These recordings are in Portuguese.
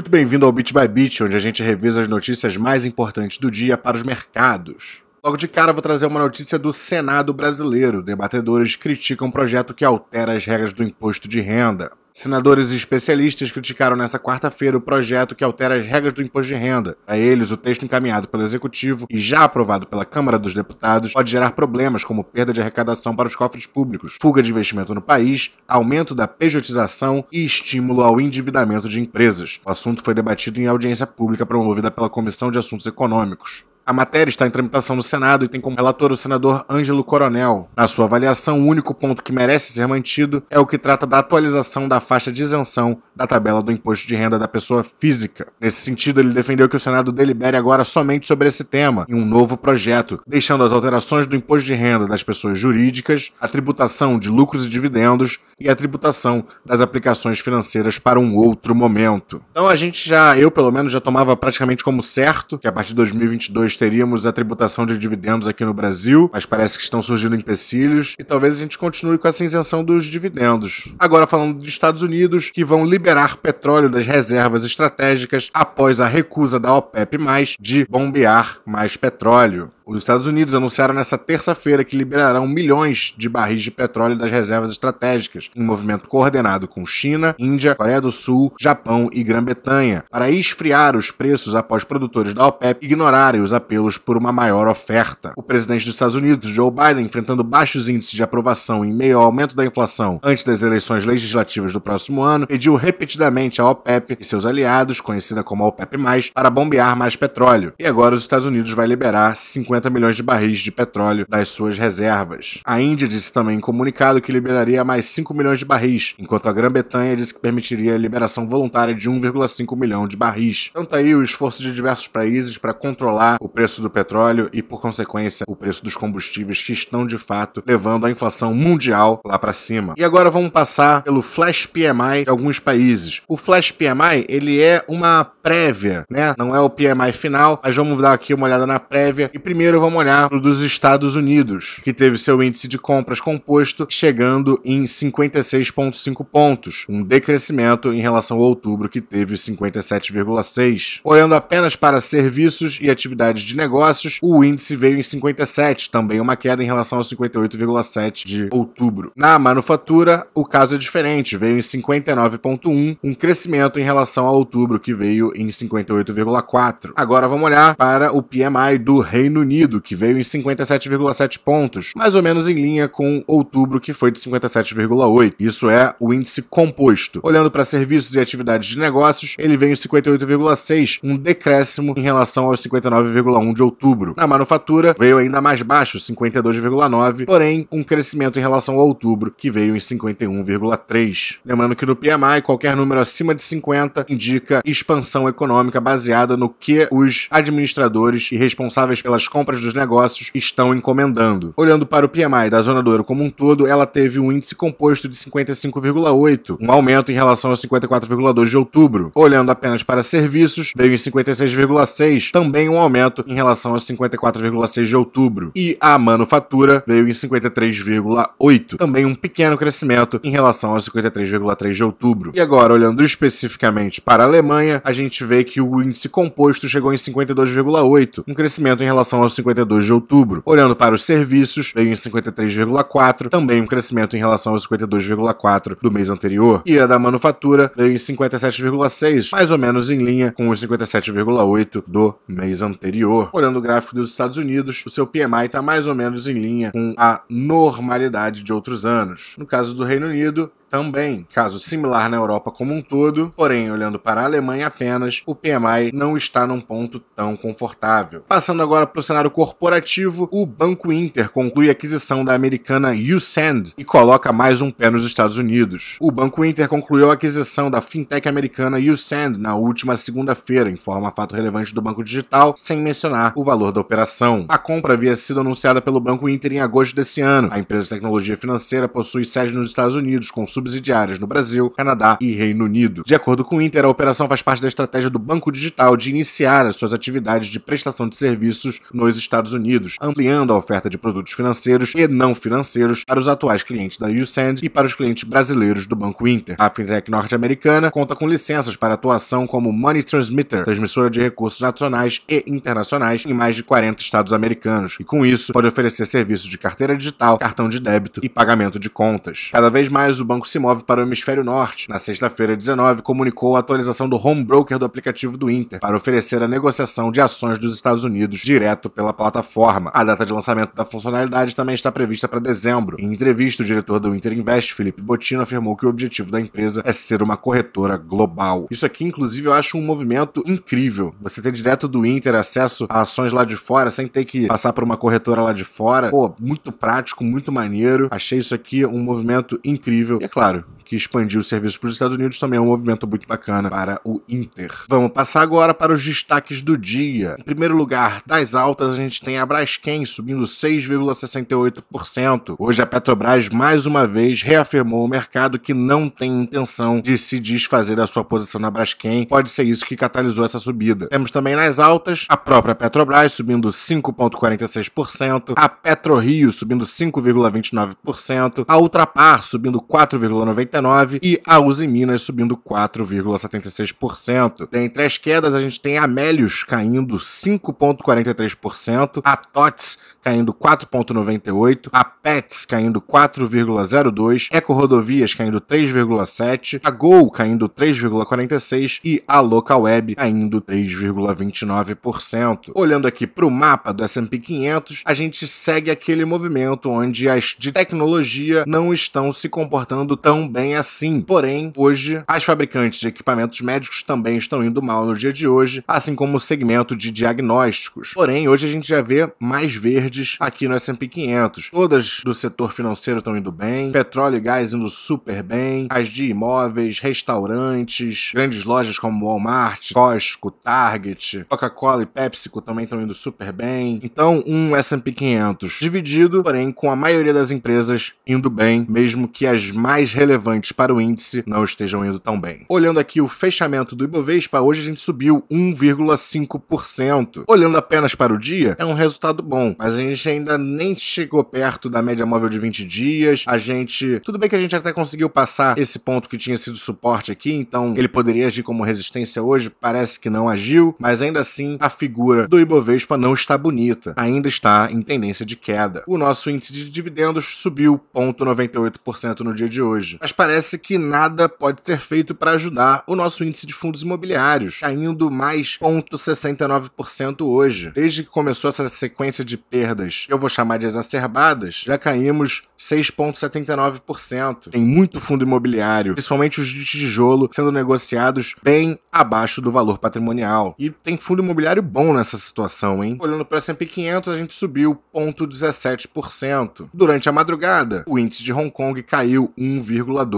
Muito bem-vindo ao Bit by Bit, onde a gente revisa as notícias mais importantes do dia para os mercados. Logo de cara, vou trazer uma notícia do Senado brasileiro. Debatedores criticam um projeto que altera as regras do imposto de renda. Senadores e especialistas criticaram nesta quarta-feira o projeto que altera as regras do imposto de renda. Para eles, o texto encaminhado pelo Executivo e já aprovado pela Câmara dos Deputados pode gerar problemas como perda de arrecadação para os cofres públicos, fuga de investimento no país, aumento da pejotização e estímulo ao endividamento de empresas. O assunto foi debatido em audiência pública promovida pela Comissão de Assuntos Econômicos. A matéria está em tramitação no Senado e tem como relator o senador Ângelo Coronel. Na sua avaliação, o único ponto que merece ser mantido é o que trata da atualização da faixa de isenção da tabela do imposto de renda da pessoa física. Nesse sentido, ele defendeu que o Senado delibere agora somente sobre esse tema, em um novo projeto, deixando as alterações do imposto de renda das pessoas jurídicas, a tributação de lucros e dividendos e a tributação das aplicações financeiras para um outro momento. Então a gente já, eu pelo menos, já tomava praticamente como certo que a partir de 2022 teríamos a tributação de dividendos aqui no Brasil, mas parece que estão surgindo empecilhos e talvez a gente continue com essa isenção dos dividendos. Agora falando dos Estados Unidos, que vão liberar petróleo das reservas estratégicas após a recusa da OPEP+, de bombear mais petróleo. Os Estados Unidos anunciaram nesta terça-feira que liberarão milhões de barris de petróleo das reservas estratégicas, em movimento coordenado com China, Índia, Coreia do Sul, Japão e Grã-Bretanha, para esfriar os preços após produtores da OPEP ignorarem os apelos por uma maior oferta. O presidente dos Estados Unidos, Joe Biden, enfrentando baixos índices de aprovação em meio ao aumento da inflação antes das eleições legislativas do próximo ano, pediu repetidamente à OPEP e seus aliados, conhecida como OPEP+, para bombear mais petróleo. E agora os Estados Unidos vai liberar 50 150 milhões de barris de petróleo das suas reservas. A Índia disse também em comunicado que liberaria mais 5 milhões de barris, enquanto a Grã-Bretanha disse que permitiria a liberação voluntária de 1,5 milhão de barris. Tanto aí o esforço de diversos países para controlar o preço do petróleo e, por consequência, o preço dos combustíveis que estão de fato levando a inflação mundial lá para cima. E agora vamos passar pelo Flash PMI de alguns países. O Flash PMI, ele é uma prévia, né? Não é o PMI final, mas vamos dar aqui uma olhada na prévia. E primeiro Primeiro vamos olhar para dos Estados Unidos, que teve seu índice de compras composto chegando em 56,5 pontos, um decrescimento em relação a outubro, que teve 57,6. Olhando apenas para serviços e atividades de negócios, o índice veio em 57, também uma queda em relação aos 58,7 de outubro. Na manufatura, o caso é diferente, veio em 59,1, um crescimento em relação a outubro, que veio em 58,4. Agora vamos olhar para o PMI do Reino Unido Unido, que veio em 57,7 pontos, mais ou menos em linha com outubro, que foi de 57,8. Isso é o índice composto. Olhando para serviços e atividades de negócios, ele veio em 58,6, um decréscimo em relação aos 59,1 de outubro. Na manufatura, veio ainda mais baixo, 52,9, porém um crescimento em relação a outubro, que veio em 51,3. Lembrando que no PMI, qualquer número acima de 50 indica expansão econômica baseada no que os administradores e responsáveis pelas compras dos negócios estão encomendando. Olhando para o PMI da zona do euro como um todo, ela teve um índice composto de 55,8, um aumento em relação aos 54,2 de outubro. Olhando apenas para serviços, veio em 56,6, também um aumento em relação aos 54,6 de outubro. E a manufatura veio em 53,8, também um pequeno crescimento em relação aos 53,3 de outubro. E agora, olhando especificamente para a Alemanha, a gente vê que o índice composto chegou em 52,8, um crescimento em relação aos 52 de outubro. Olhando para os serviços, veio em 53,4, também um crescimento em relação aos 52,4 do mês anterior. E a da manufatura veio em 57,6, mais ou menos em linha com os 57,8 do mês anterior. Olhando o gráfico dos Estados Unidos, o seu PMI está mais ou menos em linha com a normalidade de outros anos. No caso do Reino Unido, também, caso similar na Europa como um todo, porém, olhando para a Alemanha apenas, o PMI não está num ponto tão confortável. Passando agora para o cenário corporativo, o Banco Inter conclui a aquisição da americana YouSend e coloca mais um pé nos Estados Unidos. O Banco Inter concluiu a aquisição da fintech americana YouSend na última segunda-feira, informa fato relevante do Banco Digital, sem mencionar o valor da operação. A compra havia sido anunciada pelo Banco Inter em agosto desse ano. A empresa de tecnologia financeira possui sede nos Estados Unidos, com subsidiárias no Brasil, Canadá e Reino Unido. De acordo com o Inter, a operação faz parte da estratégia do Banco Digital de iniciar as suas atividades de prestação de serviços nos Estados Unidos, ampliando a oferta de produtos financeiros e não financeiros para os atuais clientes da USAND e para os clientes brasileiros do Banco Inter. A fintech norte-americana conta com licenças para atuação como Money Transmitter, transmissora de recursos nacionais e internacionais em mais de 40 estados americanos, e com isso pode oferecer serviços de carteira digital, cartão de débito e pagamento de contas. Cada vez mais o Banco se move para o hemisfério norte. Na sexta-feira, 19, comunicou a atualização do home broker do aplicativo do Inter para oferecer a negociação de ações dos Estados Unidos direto pela plataforma. A data de lançamento da funcionalidade também está prevista para dezembro. Em entrevista, o diretor do Inter Invest, Felipe Bottino, afirmou que o objetivo da empresa é ser uma corretora global. Isso aqui, inclusive, eu acho um movimento incrível. Você ter direto do Inter acesso a ações lá de fora sem ter que passar por uma corretora lá de fora. Pô, muito prático, muito maneiro. Achei isso aqui um movimento incrível. E é claro, claro que expandiu o serviço para os Estados Unidos, também é um movimento muito bacana para o Inter. Vamos passar agora para os destaques do dia. Em primeiro lugar, das altas, a gente tem a Braskem subindo 6,68%. Hoje a Petrobras, mais uma vez, reafirmou o mercado que não tem intenção de se desfazer da sua posição na Braskem. Pode ser isso que catalisou essa subida. Temos também nas altas a própria Petrobras subindo 5,46%, a PetroRio subindo 5,29%, a Ultrapar subindo 4,99%, 4,69% e a Uzi Minas subindo 4,76%. Dentre as quedas, a gente tem a Melius caindo 5,43%, a TOTS caindo 4,98%, a PETS caindo 4,02%, Eco Rodovias caindo 3,7%, a Gol caindo 3,46% e a Local Web caindo 3,29%. Olhando aqui para o mapa do S&P 500, a gente segue aquele movimento onde as de tecnologia não estão se comportando tão bem bem assim. Porém, hoje, as fabricantes de equipamentos médicos também estão indo mal no dia de hoje, assim como o segmento de diagnósticos. Porém, hoje a gente já vê mais verdes aqui no S&P 500. Todas do setor financeiro estão indo bem, petróleo e gás indo super bem, as de imóveis, restaurantes, grandes lojas como Walmart, Costco, Target, Coca-Cola e PepsiCo também estão indo super bem. Então, um S&P 500 dividido, porém com a maioria das empresas indo bem, mesmo que as mais relevantes relevantes para o índice não estejam indo tão bem. Olhando aqui o fechamento do Ibovespa, hoje a gente subiu 1,5%. Olhando apenas para o dia, é um resultado bom, mas a gente ainda nem chegou perto da média móvel de 20 dias. A gente. Tudo bem que a gente até conseguiu passar esse ponto que tinha sido suporte aqui, então ele poderia agir como resistência hoje, parece que não agiu, mas ainda assim a figura do Ibovespa não está bonita, ainda está em tendência de queda. O nosso índice de dividendos subiu 0,98% no dia de hoje. Mas parece que nada pode ser feito para ajudar o nosso índice de fundos imobiliários, caindo mais 0,69% hoje. Desde que começou essa sequência de perdas, eu vou chamar de exacerbadas, já caímos 6,79%. Tem muito fundo imobiliário, principalmente os de tijolo, sendo negociados bem abaixo do valor patrimonial. E tem fundo imobiliário bom nessa situação, hein? Olhando para o S&P 500, a gente subiu 0,17%. Durante a madrugada, o índice de Hong Kong caiu 1,2%.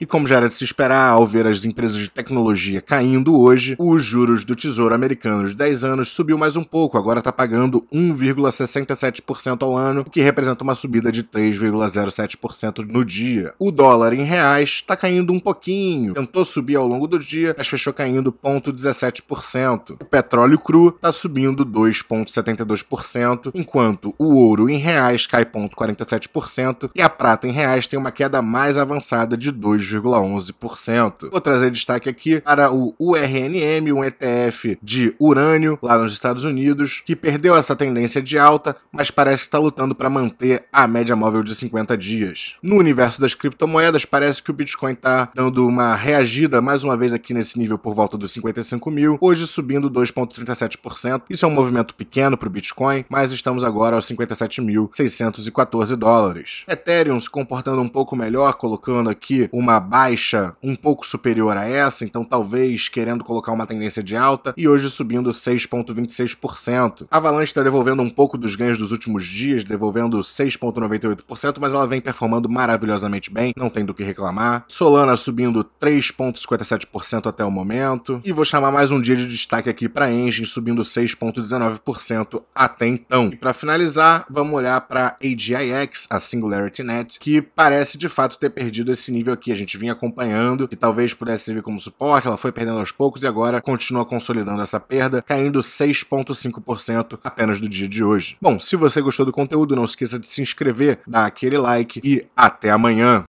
E como já era de se esperar, ao ver as empresas de tecnologia caindo hoje, os juros do Tesouro americano de 10 anos subiu mais um pouco, agora está pagando 1,67% ao ano, o que representa uma subida de 3,07% no dia. O dólar em reais está caindo um pouquinho, tentou subir ao longo do dia, mas fechou caindo 0,17%. O petróleo cru está subindo 2,72%, enquanto o ouro em reais cai 0,47% e a prata em reais tem uma queda mais avançada avançada de 2,11%. Vou trazer destaque aqui para o URNM, um ETF de urânio lá nos Estados Unidos, que perdeu essa tendência de alta, mas parece estar tá lutando para manter a média móvel de 50 dias. No universo das criptomoedas, parece que o Bitcoin está dando uma reagida mais uma vez aqui nesse nível por volta dos 55 mil, hoje subindo 2,37%. Isso é um movimento pequeno para o Bitcoin, mas estamos agora aos 57.614 dólares. Ethereum se comportando um pouco melhor, colocando colocando aqui uma baixa um pouco superior a essa, então talvez querendo colocar uma tendência de alta e hoje subindo 6,26%. A Avalanche está devolvendo um pouco dos ganhos dos últimos dias, devolvendo 6,98%, mas ela vem performando maravilhosamente bem, não tem do que reclamar. Solana subindo 3,57% até o momento. E vou chamar mais um dia de destaque aqui para Engine, subindo 6,19% até então. E para finalizar, vamos olhar para AGIX, a Singularity Net, que parece de fato ter perdido perdido esse nível aqui. A gente vinha acompanhando, que talvez pudesse servir como suporte, ela foi perdendo aos poucos e agora continua consolidando essa perda, caindo 6,5% apenas do dia de hoje. Bom, se você gostou do conteúdo, não esqueça de se inscrever, dar aquele like e até amanhã.